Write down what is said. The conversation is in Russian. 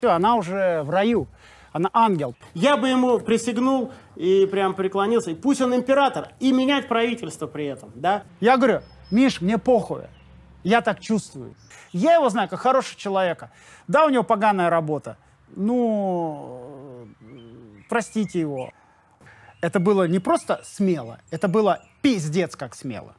Все, она уже в раю. Она ангел. Я бы ему присягнул и прям преклонился. И пусть он император, и менять правительство при этом, да? Я говорю, Миш, мне похуй. Я так чувствую. Я его знаю как хорошего человека. Да, у него поганая работа. Ну, простите его. Это было не просто смело, это было пиздец как смело.